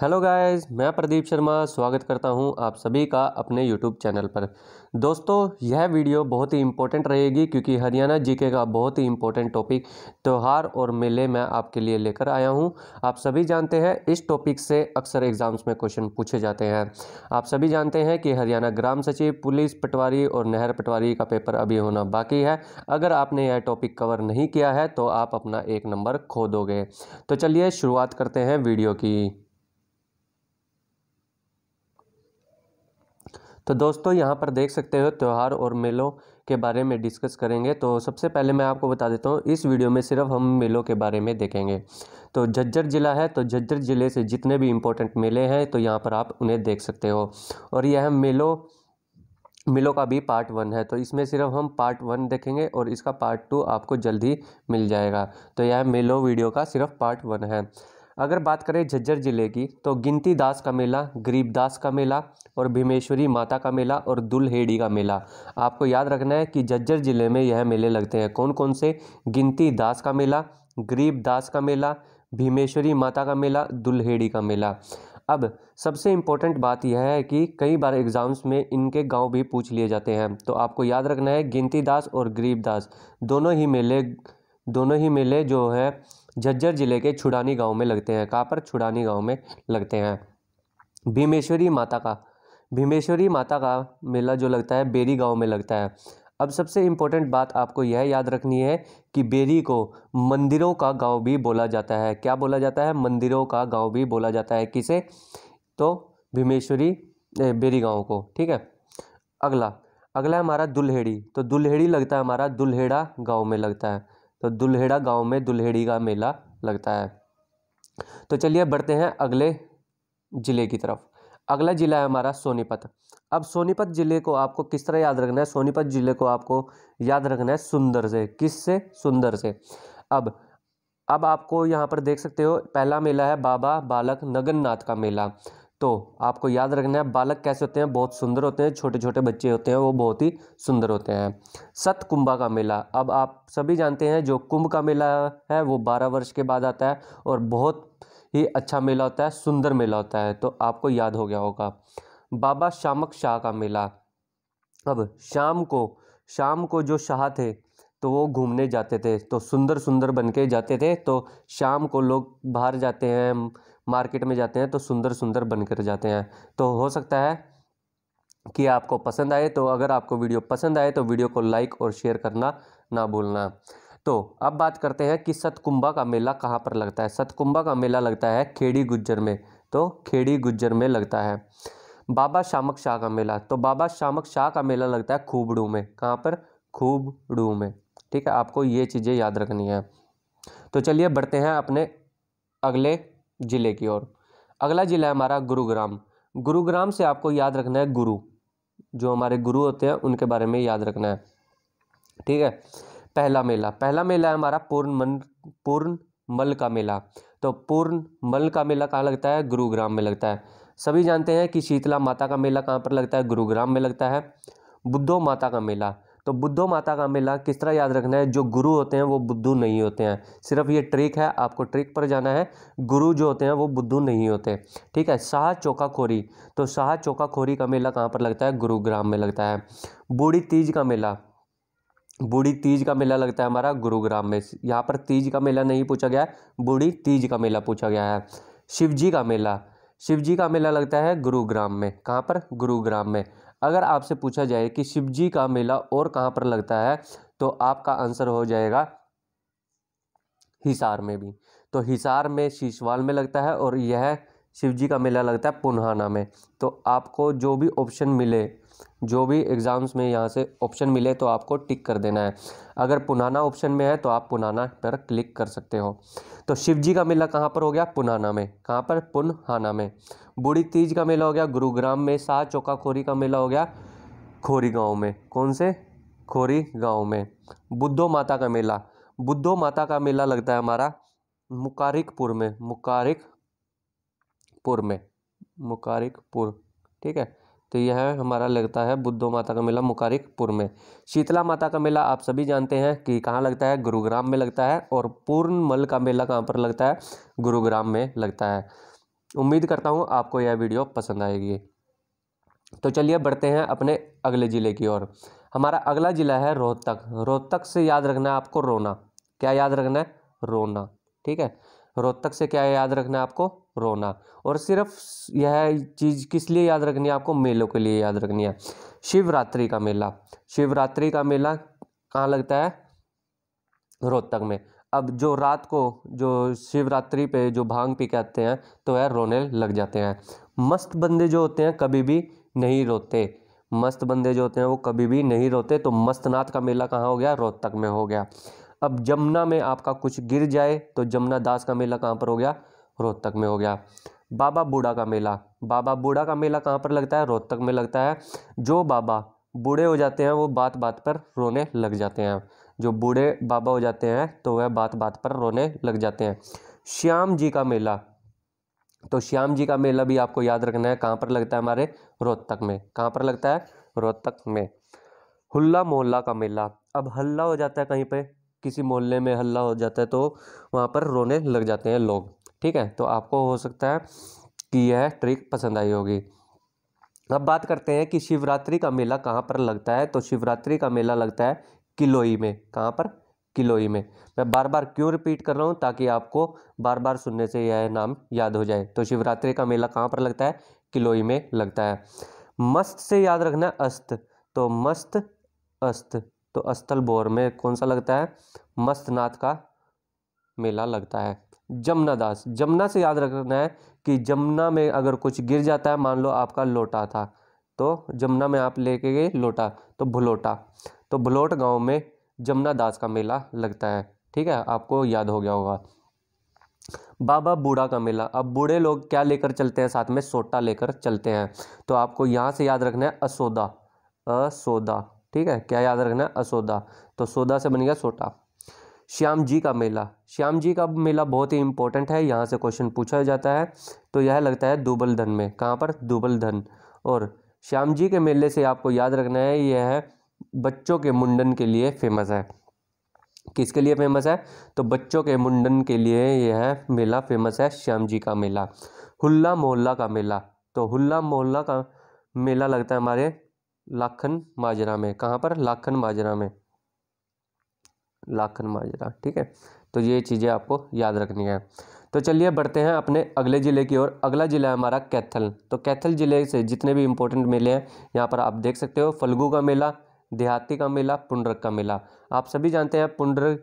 hello guys मैं प्रदीप शर्मा स्वागत करता हूं आप सभी का अपने यूट्यूब चैनल पर दोस्तों यह वीडियो बहुत ही इम्पोर्टेंट रहेगी क्योंकि हरियाणा जीके का बहुत ही इम्पोर्टेंट टॉपिक त्यौहार और मेले मैं आपके लिए लेकर आया हूं आप सभी जानते हैं इस टॉपिक से अक्सर एग्ज़ाम्स में क्वेश्चन पूछे जाते हैं आप सभी जानते हैं कि हरियाणा ग्राम सचिव पुलिस पटवारी और नहर पटवारी का पेपर अभी होना बाकी है अगर आपने यह टॉपिक कवर नहीं किया है तो आप अपना एक नंबर खो दोगे तो चलिए शुरुआत करते हैं वीडियो की तो दोस्तों यहाँ पर देख सकते हो त्यौहार और मेलों के बारे में डिस्कस करेंगे तो सबसे पहले मैं आपको बता देता हूँ इस वीडियो में सिर्फ हम मेलों के बारे में देखेंगे तो झज्जर ज़िला है तो झज्जर ज़िले से जितने भी इम्पोर्टेंट मेले हैं तो यहाँ पर आप उन्हें देख सकते हो और यह मेलों मिलों का भी पार्ट वन है तो इसमें सिर्फ हम पार्ट वन देखेंगे और इसका पार्ट टू आपको जल्द ही मिल जाएगा तो यह मेलो वीडियो का सिर्फ पार्ट वन है अगर बात करें झज्जर ज़िले की तो गिनती दास का मेला गरीबदास का मेला और भीमेश्वरी माता का मेला और दुल्हेड़ी का मेला आपको याद रखना है कि झज्जर ज़िले में यह मेले लगते हैं कौन कौन से गिनती दास का मेला गरीबदास का मेला भीमेश्वरी माता का मेला दुल्हेड़ी का मेला अब सबसे इम्पोर्टेंट बात यह है कि कई बार एग्ज़ाम्स में इनके गांव भी पूछ लिए जाते हैं तो आपको याद रखना है गिनती दास और गरीब दास दोनों ही मेले दोनों ही मेले जो है झज्जर जिले के छुड़ानी गांव में लगते हैं कहाँ पर छुड़ानी गांव में लगते हैं भीमेश्वरी माता का भीमेश्वरी माता का मेला जो लगता है बेरी गांव में लगता है अब सबसे इम्पोर्टेंट बात आपको यह याद रखनी है कि बेरी को मंदिरों का गांव भी बोला जाता है क्या बोला जाता है मंदिरों का गांव भी बोला जाता है किसे तो भीमेश्वरी बेरी गांव को ठीक है अगला अगला हमारा दुल्हेड़ी तो दुल्हेड़ी लगता है हमारा दुल्हेड़ा गांव में लगता है तो दुल्हेड़ा गांव में दुल्हेड़ी का मेला लगता है तो चलिए बढ़ते हैं अगले ज़िले की तरफ अगला ज़िला है हमारा सोनीपत अब सोनीपत ज़िले को आपको किस तरह याद रखना है सोनीपत ज़िले को आपको याद रखना है सुंदर से किस से सुंदर से अब अब आपको यहाँ पर देख सकते हो पहला मेला है बाबा बालक नगननाथ का मेला तो आपको याद रखना है बालक कैसे होते हैं बहुत सुंदर होते हैं छोटे छोटे बच्चे होते हैं वो बहुत ही सुंदर होते हैं सत कुंभा का मेला अब आप सभी जानते हैं जो कुंभ का मेला है वो बारह वर्ष के बाद आता है और बहुत ही अच्छा मेला होता है सुंदर मेला होता है तो आपको याद हो गया होगा बाबा शामक शाह का मेला अब शाम को शाम को जो शाह थे तो वो घूमने जाते थे तो सुंदर सुंदर बन के जाते थे तो शाम को लोग बाहर जाते हैं मार्केट में जाते हैं तो सुंदर सुंदर बनकर जाते हैं तो हो सकता है कि आपको पसंद आए तो अगर आपको वीडियो पसंद आए तो वीडियो को लाइक और शेयर करना ना भूलना तो अब बात करते हैं कि सतकुंभा का मेला कहाँ पर लगता है सतकुंभा का मेला लगता है खेड़ी गुज्जर में तो खेड़ी गुज्जर में लगता है बाबा शामक शाह का मेला तो बाबा शामक शाह का मेला लगता है खूबड़ू में कहाँ पर खूबड़ू में ठीक है आपको ये चीज़ें याद रखनी है तो चलिए बढ़ते हैं अपने अगले ज़िले की ओर अगला ज़िला है हमारा गुरुग्राम गुरुग्राम से आपको याद रखना है गुरु जो हमारे गुरु होते हैं उनके बारे में याद रखना है ठीक है पहला मेला पहला मेला है हमारा पूर्ण मन पूर्ण मल का मेला तो पूर्ण मल का मेला कहाँ लगता है गुरुग्राम में लगता है सभी जानते हैं कि शीतला माता का मेला कहाँ पर लगता है गुरुग्राम में लगता है बुद्धो माता का मेला तो बुद्धो माता का मेला किस तरह याद रखना है जो गुरु होते हैं वो बुद्धू नहीं होते हैं सिर्फ ये ट्रिक है आपको ट्रिक पर जाना है गुरु जो होते हैं वो बुद्धू नहीं होते ठीक है शाह चौकाखोरी तो शाह चौकाखोरी का मेला कहाँ पर लगता है गुरुग्राम में लगता है बूढ़ी तीज का मेला बूढ़ी तीज का मेला लगता है हमारा गुरुग्राम में यहाँ पर तीज का मेला नहीं पूछा गया है बूढ़ी तीज का मेला पूछा गया है शिवजी का मेला शिवजी का मेला लगता है गुरुग्राम में कहाँ पर गुरुग्राम में अगर आपसे पूछा जाए कि शिव जी का मेला और कहाँ पर लगता है तो आपका आंसर हो जाएगा हिसार में भी तो हिसार में शीशवाल में लगता है और यह शिव जी का मेला लगता है पुनहाना में तो आपको जो भी ऑप्शन मिले जो भी एग्ज़ाम्स में यहाँ से ऑप्शन मिले तो आपको टिक कर देना है अगर पुनाना ऑप्शन में है तो आप पुनाना पर क्लिक कर सकते हो तो शिव जी का मेला कहाँ पर हो गया पुनाना में कहाँ पर पुनहाना में बूढ़ी तीज का मेला हो गया गुरुग्राम में शाह चौकाखोरी का मेला हो गया खोरी गाँव में कौन से खोरी गाँव में बुद्धो माता का मेला बुद्धो माता का मेला लगता है हमारा मुकारिकपुर में मुकारिकपुर में मुकारिकपुर ठीक है तो यह हमारा लगता है बुद्धो माता का मेला मुकारिकपुर में शीतला माता का मेला आप सभी जानते हैं कि कहाँ लगता है गुरुग्राम में लगता है और पूर्णमल का मेला कहाँ पर लगता है गुरुग्राम में लगता है उम्मीद करता हूँ आपको यह वीडियो पसंद आएगी तो चलिए बढ़ते हैं अपने अगले ज़िले की ओर हमारा अगला ज़िला है रोहतक रोहतक से याद रखना है आपको रोना क्या याद रखना है रोना ठीक है रोहतक से क्या है याद रखना है आपको रोना और सिर्फ यह चीज़ किस लिए याद रखनी है आपको मेलों के लिए याद रखनी है शिवरात्रि का मेला शिवरात्रि का मेला कहाँ लगता है रोहतक में अब जो रात को जो शिवरात्रि पे जो भांग पी के आते हैं तो वह रोने लग जाते हैं मस्त बंदे जो होते हैं कभी भी नहीं रोते मस्त बंदे जो होते हैं वो कभी भी नहीं रोते तो मस्तनाथ का मेला कहाँ हो गया रोहतक में हो गया अब जमुना में आपका कुछ गिर जाए तो जमुना दास का मेला कहाँ पर हो गया रोहतक में हो गया बाबा बूढ़ा का मेला बाबा बूढ़ा का मेला कहाँ पर लगता है रोहतक में लगता है जो बाबा बूढ़े हो जाते हैं वो बात बात पर रोने लग जाते हैं जो बूढ़े बाबा हो जाते हैं तो वह बात बात पर रोने लग जाते हैं श्याम जी का मेला तो श्याम जी का मेला भी आपको याद रखना है कहाँ पर लगता है हमारे रोहतक में कहाँ पर लगता है रोहतक में हुल्ला मोहल्ला का मेला अब हल्ला हो जाता है कहीं पे किसी मोहल्ले में हल्ला हो जाता है तो वहाँ पर रोने लग जाते हैं लोग ठीक है तो आपको हो सकता है कि यह ट्रिक पसंद आई होगी अब बात करते हैं कि शिवरात्रि का मेला कहाँ पर लगता है तो शिवरात्रि का मेला लगता है किलोई में कहाँ पर किलोई में मैं बार बार क्यों रिपीट कर रहा हूँ ताकि आपको बार बार सुनने से यह नाम याद हो जाए तो शिवरात्रि का मेला कहाँ पर लगता है किलोई में लगता है मस्त से याद रखना अस्त तो मस्त अस्त तो अस्थल बोर में कौन सा लगता है मस्तनाथ का मेला लगता है जमुना दास जमुना से याद रखना है कि जमुना में अगर कुछ गिर जाता है मान लो आपका लोटा था तो जमुना में आप लेके गए लोटा तो भलोटा तो भलोट गांव में जमुना दास का मेला लगता है ठीक है आपको याद हो गया होगा बाबा बूढ़ा का मेला अब बूढ़े लोग क्या लेकर चलते हैं साथ में सोटा लेकर चलते हैं तो आपको यहाँ से याद रखना है असोदा असोदा ठीक है क्या याद रखना असोदा तो सोदा से बन गया सोटा श्याम जी का मेला श्याम जी का मेला बहुत ही इंपॉर्टेंट है यहाँ से क्वेश्चन पूछा जाता है तो यह लगता है दुबल धन में कहाँ पर दुबल धन और श्याम जी के मेले से आपको याद रखना है यह है बच्चों के मुंडन के लिए फेमस है किसके लिए फेमस है तो बच्चों के मुंडन के लिए यह मेला फेमस है श्याम जी का मेला हुल्ला मोहल्ला का मेला तो हुल्ला मोहल्ला का मेला लगता है हमारे लाखन माजरा में कहाँ पर लाखन माजरा में लाखन माजरा ठीक है तो ये चीज़ें आपको याद रखनी है तो चलिए बढ़ते हैं अपने अगले ज़िले की ओर अगला ज़िला है हमारा कैथल तो कैथल ज़िले से जितने भी इंपॉर्टेंट मेले हैं यहाँ पर आप देख सकते हो फलगू का मेला देहाती का मेला पुंडरक का मेला आप सभी जानते हैं पुंडर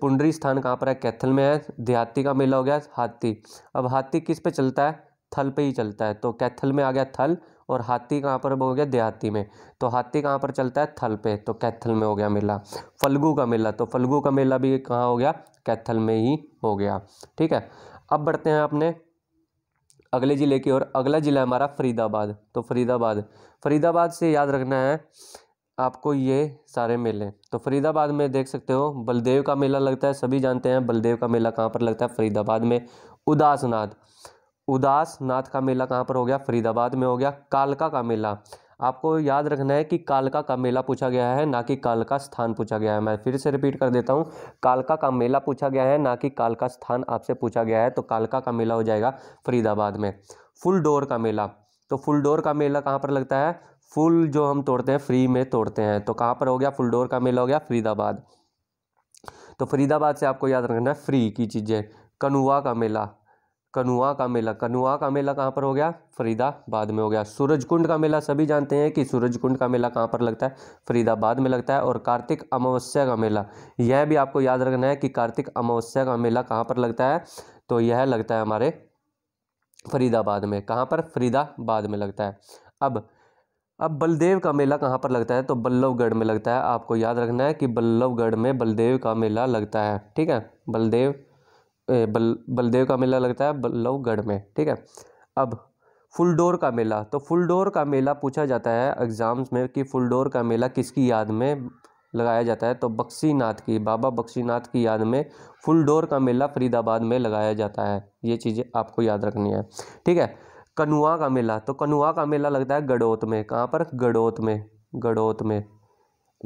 पुंडरी स्थान कहाँ पर है कैथल में है देहाती का मेला हो गया हाथी अब हाथी किस पे चलता है थल पे ही चलता है तो कैथल में आ गया थल और हाथी कहाँ पर हो गया देहाती में तो हाथी कहाँ पर चलता है थल पे तो कैथल में हो गया मेला फलगू का मेला तो फलगू का मेला भी कहाँ हो गया कैथल में ही हो गया ठीक है अब बढ़ते हैं अपने अगले ज़िले की ओर अगला ज़िला हमारा फरीदाबाद तो फरीदाबाद फरीदाबाद से याद रखना है आपको ये सारे मेले तो फरीदाबाद में देख सकते हो बलदेव का मेला लगता है सभी जानते हैं बलदेव का मेला कहाँ पर लगता है फरीदाबाद में उदासनाथ उदास नाथ का मेला कहाँ पर हो गया फरीदाबाद में हो गया कालका का मेला आपको याद रखना है कि कालका का मेला पूछा गया है ना कि कालका स्थान पूछा गया है मैं फिर से रिपीट कर देता हूँ कालका का मेला पूछा गया है ना कि कालका स्थान आपसे पूछा गया है तो कालका का मेला हो जाएगा फरीदाबाद में फुल डोर का मेला तो फुल डोर का मेला कहाँ पर लगता है फुल जो हम तोड़ते हैं फ्री में तोड़ते हैं तो कहाँ पर हो गया फुल डोर का मेला हो गया फरीदाबाद तो फरीदाबाद से आपको याद रखना है फ्री की चीज़ें कनुआ का मेला कनुआ का मेला कनुआ का मेला कहाँ पर हो गया फरीदाबाद में हो गया सूरजकुंड का मेला सभी जानते हैं कि सूरजकुंड का मेला कहाँ पर लगता है फरीदाबाद में लगता है और कार्तिक अमावस्या का मेला यह भी आपको याद रखना है कि कार्तिक अमावस्या का मेला कहाँ पर लगता है तो यह लगता है हमारे फरीदाबाद में कहाँ पर फरीदाबाद में लगता है अब अब बलदेव का मेला कहाँ पर लगता है तो बल्लभगढ़ में लगता है आपको याद रखना है कि बल्लभगढ़ में बलदेव का मेला लगता है ठीक है बलदेव बल बलदेव का मेला लगता है बल्लभगढ़ में ठीक है अब फुलडोर का मेला तो फुलडोर का मेला पूछा जाता है एग्ज़ाम्स में कि फुलडोर का मेला किसकी याद में लगाया जाता है तो बक्सीनाथ की बाबा बक्सीनाथ की याद में फुलडोर का मेला फरीदाबाद में लगाया जाता है ये चीज़ें आपको याद रखनी है ठीक है कनुआ का मेला तो कनुआ का मेला लगता है गड़ोत में कहाँ पर गड़ोत में गड़ोत में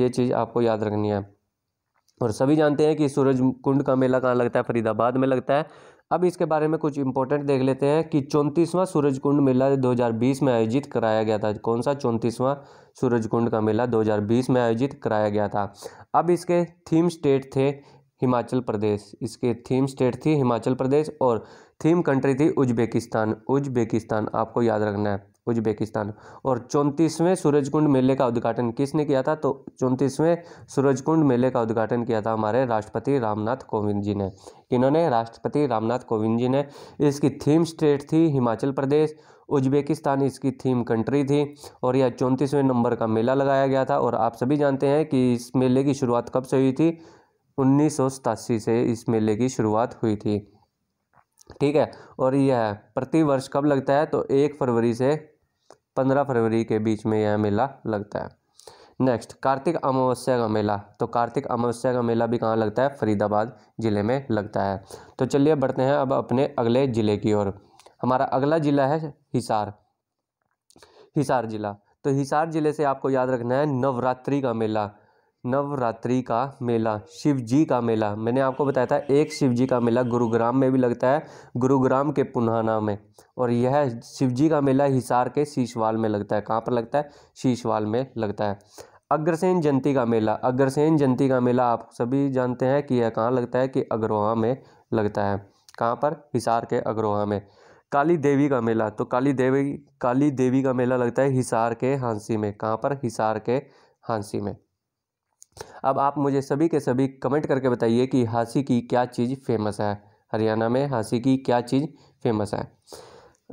ये चीज़ आपको याद रखनी है और सभी जानते हैं कि सूरज कुंड का मेला कहाँ लगता है फरीदाबाद में लगता है अब इसके बारे में कुछ इंपॉर्टेंट देख लेते हैं कि चौंतीसवां सूरज कुंड मेला 2020 में आयोजित कराया गया था कौन सा चौंतीसवां सूरज कुंड का मेला 2020 में आयोजित कराया गया था अब इसके थीम स्टेट थे हिमाचल प्रदेश इसके थीम स्टेट थी हिमाचल प्रदेश और थीम कंट्री थी उज्बेकिस्तान उज्बेकिस्तान आपको याद रखना है उज्बेकिस्तान और चौंतीसवें सूरजकुंड मेले का उद्घाटन किसने किया था तो चौंतीसवें सूरजकुंड मेले का उद्घाटन किया था हमारे राष्ट्रपति रामनाथ कोविंद जी ने इन्होंने राष्ट्रपति रामनाथ कोविंद जी ने इसकी थीम स्टेट थी हिमाचल प्रदेश उज्बेकिस्तान इसकी थीम कंट्री थी और यह चौंतीसवें नंबर का मेला लगाया गया था और आप सभी जानते हैं कि इस मेले की शुरुआत कब से हुई थी उन्नीस से इस मेले की शुरुआत हुई थी ठीक है और यह प्रतिवर्ष कब लगता है तो एक फरवरी से पंद्रह फरवरी के बीच में यह मेला लगता है नेक्स्ट कार्तिक अमावस्या का मेला तो कार्तिक अमावस्या का मेला भी कहाँ लगता है फरीदाबाद ज़िले में लगता है तो चलिए बढ़ते हैं अब अपने अगले ज़िले की ओर हमारा अगला ज़िला है हिसार हिसार ज़िला तो हिसार ज़िले से आपको याद रखना है नवरात्रि का मेला नवरात्रि का मेला शिव जी का मेला मैंने आपको बताया था एक शिव जी का मेला गुरुग्राम में भी लगता है गुरुग्राम के पुनाना में और यह शिव जी का मेला हिसार के शीशवाल में लगता है कहाँ पर लगता है शीशवाल में लगता है अग्रसेन जयंती का मेला अग्रसेन जयंती का मेला आप सभी जानते हैं कि यह कहाँ लगता है कि अग्रोहा में लगता है कहाँ पर हिसार के अग्रोहा में काली देवी का मेला तो काली देवी काली देवी का मेला लगता है हिसार के हांसी में कहाँ पर हिसार के हांसी में अब आप मुझे सभी के सभी कमेंट करके बताइए कि हांसी की क्या चीज़ फेमस है हरियाणा में हांसी की क्या चीज़ फेमस है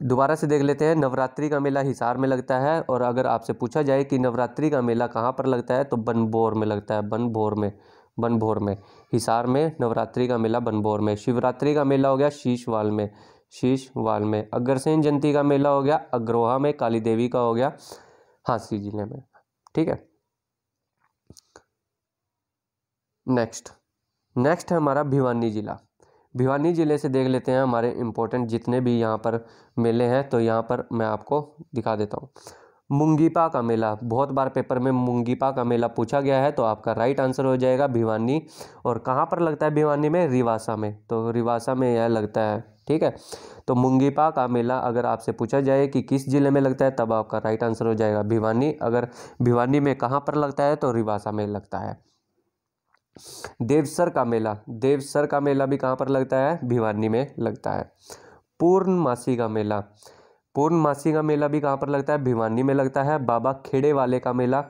दोबारा से देख लेते हैं नवरात्रि का मेला हिसार में लगता है और अगर आपसे पूछा जाए कि नवरात्रि का मेला कहाँ पर लगता है तो बनभोर में लगता है बनभोर में बनभोर में हिसार में नवरात्रि का मेला बनभोर में शिवरात्रि का मेला हो गया शीशवाल में शीशवाल में अग्रसेन जयंती का मेला हो गया अग्रोहा में काली देवी का हो गया हाँसी जिले में ठीक है नेक्स्ट नेक्स्ट है हमारा भिवानी ज़िला भिवानी ज़िले से देख लेते हैं हमारे इम्पोर्टेंट जितने भी यहाँ पर मेले हैं तो यहाँ पर मैं आपको दिखा देता हूँ मुंगीपा का मेला बहुत बार पेपर में मुंगीपा का मेला पूछा गया है तो आपका राइट आंसर हो जाएगा भिवानी और कहाँ पर लगता है भिवानी में रिवासा में तो रिवासा में यह लगता है ठीक है तो मुंगीपा का मेला अगर आपसे पूछा जाए कि किस ज़िले में लगता है तब आपका राइट आंसर हो जाएगा भिवानी अगर भिवानी में कहाँ पर लगता है तो रिवासा में लगता है देवसर का मेला देवसर का मेला भी कहाँ पर लगता है भिवानी में लगता है पूर्णमासी का मेला पूर्णमासी का मेला भी कहाँ पर लगता है भिवानी में लगता है बाबा खेड़े वाले का मेला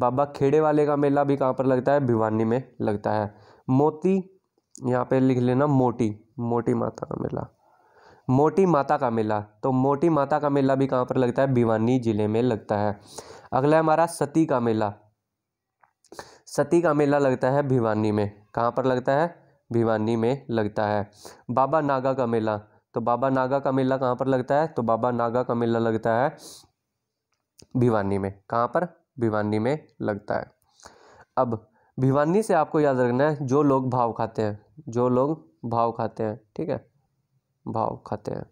बाबा खेड़े वाले का मेला भी कहाँ पर लगता है भिवानी में लगता है मोती यहाँ पे लिख लेना मोटी मोटी माता का मेला मोटी माता का मेला तो मोटी माता का मेला भी कहाँ पर लगता है भिवानी जिले में लगता है अगला हमारा सती का मेला सती का मेला लगता है भिवानी में कहाँ पर लगता है भिवानी में लगता है बाबा नागा का मेला तो बाबा नागा का मेला कहाँ पर लगता है तो बाबा नागा का मेला लगता है भिवानी में कहाँ पर भिवानी में लगता है अब भिवानी से आपको याद रखना है जो लोग भाव खाते हैं जो लोग भाव खाते हैं ठीक है भाव खाते हैं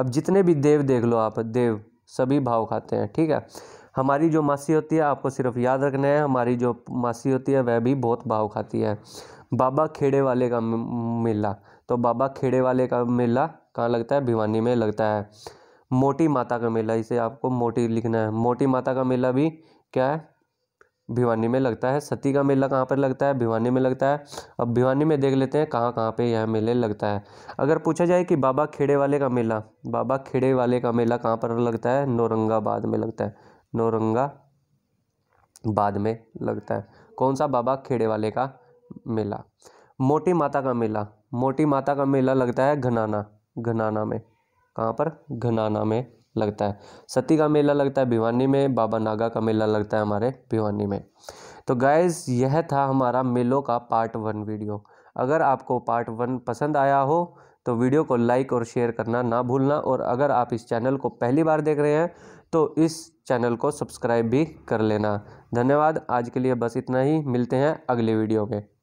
अब जितने भी देव देख लो आप देव सभी भाव खाते हैं ठीक है हमारी जो मासी होती है आपको सिर्फ याद रखना है हमारी जो मासी होती है वह भी बहुत भाव खाती है बाबा खेड़े वाले का मेला तो बाबा खेड़े वाले का मेला कहाँ लगता है भिवानी में लगता है मोटी माता का मेला इसे आपको मोटी लिखना है मोटी माता का मेला भी क्या है भिवानी में लगता है सती का मेला कहाँ पर लगता है भिवानी में लगता है अब भिवानी में देख लेते हैं कहाँ कहाँ पे यह मेले लगता है अगर पूछा जाए कि बाबा खेड़े वाले का मेला बाबा खेड़े वाले का मेला कहाँ पर लगता है नौरंगाबाद में लगता है नौरंगा बाद में लगता है कौन सा बाबा खेड़े वाले का मेला मोटी माता का मेला मोटी माता का मेला लगता है घनाना घनाना में कहाँ पर घनाना में लगता है सती का मेला लगता है भिवानी में बाबा नागा का मेला लगता है हमारे भिवानी में तो गाइज यह था हमारा मेलों का पार्ट वन वीडियो अगर आपको पार्ट वन पसंद आया हो तो वीडियो को लाइक और शेयर करना ना भूलना और अगर आप इस चैनल को पहली बार देख रहे हैं तो इस चैनल को सब्सक्राइब भी कर लेना धन्यवाद आज के लिए बस इतना ही मिलते हैं अगले वीडियो में